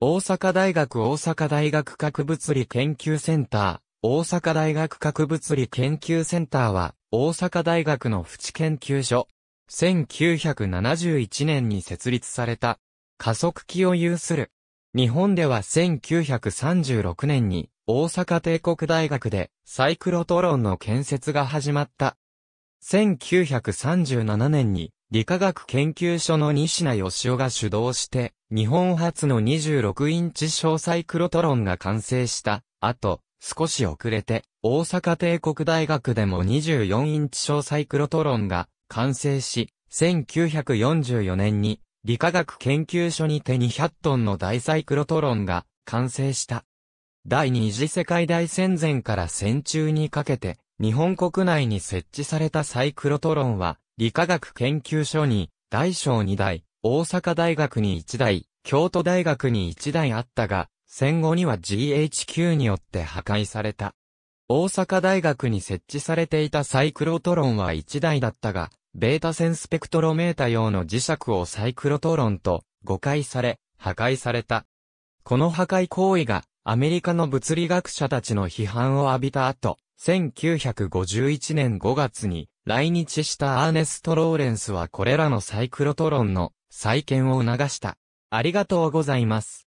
大阪大学大阪大学核物理研究センター、大阪大学核物理研究センターは、大阪大学の淵研究所。1971年に設立された、加速器を有する。日本では1936年に、大阪帝国大学でサイクロトロンの建設が始まった。1937年に理化学研究所の西名義雄が主導して、日本初の26インチ小サイクロトロンが完成したあと、少し遅れて、大阪帝国大学でも24インチ小サイクロトロンが完成し、1944年に理化学研究所にて200トンの大サイクロトロンが完成した。第二次世界大戦前から戦中にかけて、日本国内に設置されたサイクロトロンは、理化学研究所に、大小2台、大阪大学に1台、京都大学に1台あったが、戦後には GHQ によって破壊された。大阪大学に設置されていたサイクロトロンは1台だったが、ベータ線スペクトロメータ用の磁石をサイクロトロンと誤解され、破壊された。この破壊行為がアメリカの物理学者たちの批判を浴びた後、1951年5月に来日したアーネスト・ローレンスはこれらのサイクロトロンの再建を促した。ありがとうございます。